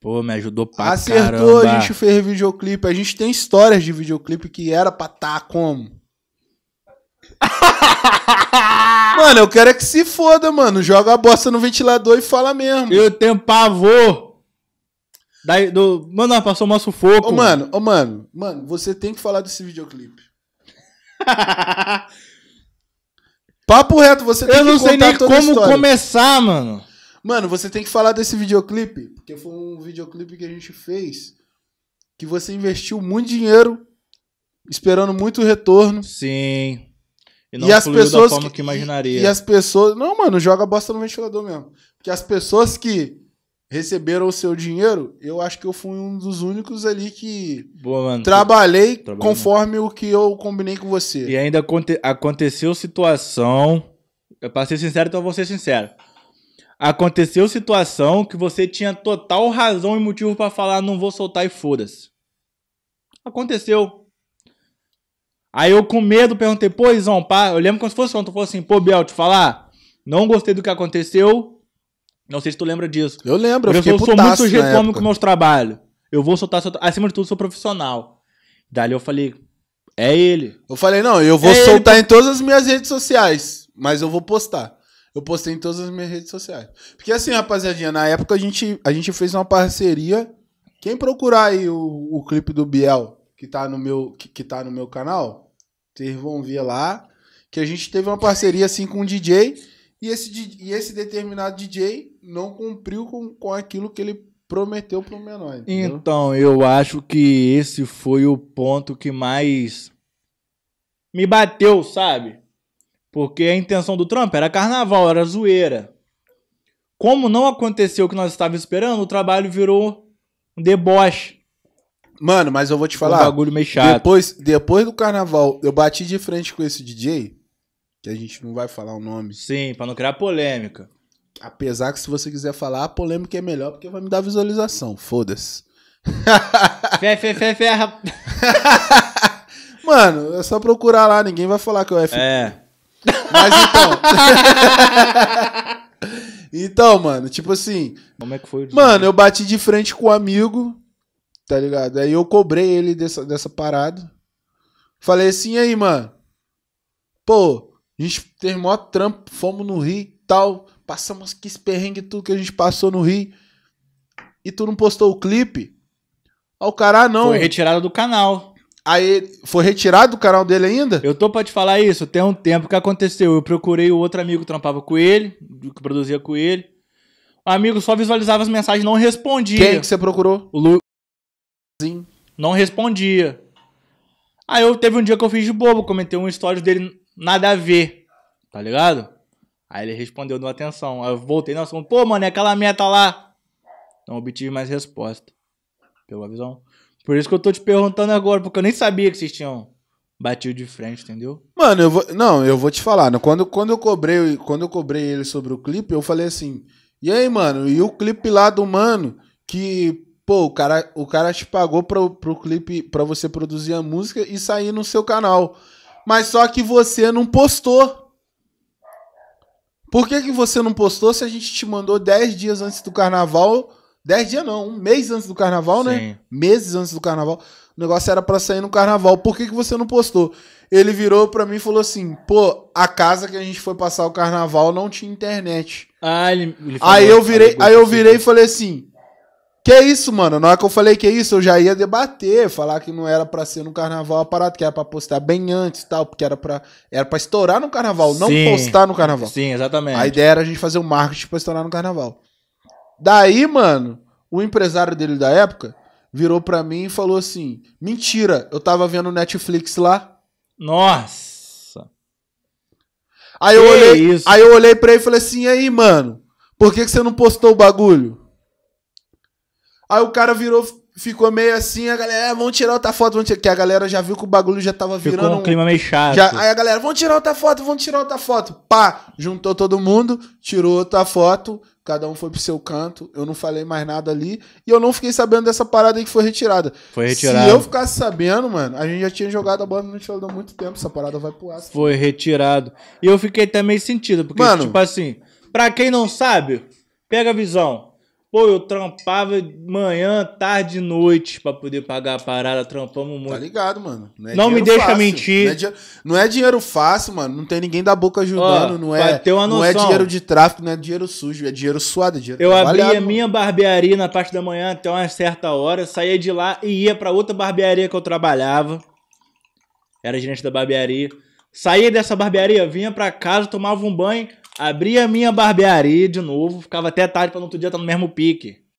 Pô, me ajudou pra Acertou, caramba. a gente fez videoclipe. A gente tem histórias de videoclipe que era pra tá como? mano, eu quero é que se foda, mano. Joga a bosta no ventilador e fala mesmo. Eu tenho pavor. Daí, do... Mano, passou o nosso foco. Ô, mano, ô, mano. Mano, você tem que falar desse videoclipe. Papo reto, você tem eu que contar toda a história. Eu não sei nem como começar, mano. Mano, você tem que falar desse videoclipe, porque foi um videoclipe que a gente fez que você investiu muito dinheiro, esperando muito retorno. Sim. E não e as pessoas da forma que, que imaginaria. E, e as pessoas. Não, mano, joga bosta no ventilador mesmo. Porque as pessoas que receberam o seu dinheiro, eu acho que eu fui um dos únicos ali que Boa, mano, trabalhei conforme o que eu combinei com você. E ainda aconte aconteceu situação. Eu passei sincero, então eu vou ser sincero. Aconteceu situação que você tinha total razão e motivo para falar não vou soltar e foda-se. Aconteceu. Aí eu com medo perguntei, pô, Izão, pá, eu lembro como se fosse ontem, eu falei assim, pô, Biel, te falar, não gostei do que aconteceu, não sei se tu lembra disso. Eu lembro, eu, eu, sou, sou muito sujeito com meus trabalhos, eu vou soltar, soltar, acima de tudo sou profissional. Dali eu falei, é ele. Eu falei, não, eu vou é soltar ele, em todas as minhas redes sociais, mas eu vou postar. Eu postei em todas as minhas redes sociais. Porque assim, rapaziadinha, na época a gente, a gente fez uma parceria. Quem procurar aí o, o clipe do Biel, que tá no meu, que, que tá no meu canal, vocês vão ver lá. Que a gente teve uma parceria assim com um DJ. E esse, e esse determinado DJ não cumpriu com, com aquilo que ele prometeu pro menor. Entendeu? Então, eu acho que esse foi o ponto que mais me bateu, sabe? Porque a intenção do Trump era carnaval, era zoeira. Como não aconteceu o que nós estávamos esperando, o trabalho virou um deboche. Mano, mas eu vou te falar. Um bagulho meio chato. Depois, depois do carnaval, eu bati de frente com esse DJ, que a gente não vai falar o nome. Sim, para não criar polêmica. Apesar que se você quiser falar, a polêmica é melhor porque vai me dar visualização. Foda-se. fé, fé, fé, fé. Mano, é só procurar lá, ninguém vai falar que eu é. É. Mas então. então, mano, tipo assim. Como é que foi? Mano, eu bati de frente com um amigo, tá ligado? Aí eu cobrei ele dessa, dessa parada. Falei assim, aí, mano. Pô, a gente teve mó trampo, fomos no Rio e tal. Passamos que perrengue tudo que a gente passou no Rio. E tu não postou o clipe? Ó, o cara, ah, não. Foi retirado do canal. Aí foi retirado do canal dele ainda? Eu tô pra te falar isso, tem um tempo que aconteceu. Eu procurei o outro amigo que trampava com ele, que produzia com ele. O amigo só visualizava as mensagens, não respondia. Quem que você procurou? O Lu... Não respondia. Aí eu teve um dia que eu fiz de bobo, comentei um stories dele nada a ver. Tá ligado? Aí ele respondeu, deu atenção. Aí eu voltei, nós falamos, pô, mano, é aquela meta lá. Não obtive mais resposta. Pegou a visão? Por isso que eu tô te perguntando agora, porque eu nem sabia que vocês tinham batido de frente, entendeu? Mano, eu vou. Não, eu vou te falar. Né, quando, quando, eu cobrei, quando eu cobrei ele sobre o clipe, eu falei assim. E aí, mano, e o clipe lá do mano, que, pô, o cara, o cara te pagou pro, pro clipe pra você produzir a música e sair no seu canal. Mas só que você não postou. Por que, que você não postou se a gente te mandou 10 dias antes do carnaval Dez dias não, um mês antes do carnaval, né? Meses antes do carnaval. O negócio era para sair no carnaval. Por que, que você não postou? Ele virou para mim e falou assim: pô, a casa que a gente foi passar o carnaval não tinha internet. Ah, ele, ele falou, aí eu virei, aí eu virei e falei assim: que é isso, mano? Na hora que eu falei que é isso, eu já ia debater, falar que não era para ser no carnaval aparato que era pra postar bem antes e tal, porque era pra, era pra estourar no carnaval, não postar no carnaval. Sim, exatamente. A ideia era a gente fazer o um marketing pra estourar no carnaval. Daí, mano, o empresário dele da época virou pra mim e falou assim: Mentira, eu tava vendo Netflix lá. Nossa! Aí eu, olhei, isso? aí eu olhei pra ele e falei assim: E aí, mano, por que, que você não postou o bagulho? Aí o cara virou, ficou meio assim, a galera, é, vamos tirar outra foto, vamos tirar. Que a galera já viu que o bagulho já tava ficou virando. Ficou um clima meio chato. Já, aí a galera, vamos tirar outra foto, vamos tirar outra foto. Pá, juntou todo mundo, tirou outra foto, cada um foi pro seu canto, eu não falei mais nada ali, e eu não fiquei sabendo dessa parada aí que foi retirada. Foi retirada. Se eu ficasse sabendo, mano, a gente já tinha jogado a bola no chão há muito tempo, essa parada vai pro aço. Foi retirado. E eu fiquei até meio sentido, porque, mano, tipo assim, pra quem não sabe, pega a visão. Pô, eu trampava manhã, tarde e noite para poder pagar a parada, trampamos tá muito. Tá ligado, mano. Não, é não me deixa fácil. mentir. Não é, não é, dinheiro fácil, mano. Não tem ninguém da boca ajudando. Ó, não, é, ter uma noção. não é dinheiro de tráfico, não é dinheiro sujo, é dinheiro suado. É dinheiro eu abria mano. minha barbearia na parte da manhã até uma certa hora, saía de lá e ia para outra barbearia que eu trabalhava. Era gerente da barbearia. Saía dessa barbearia, vinha para casa, tomava um banho abria a minha barbearia de novo, ficava até tarde para no outro dia estar tá no mesmo pique.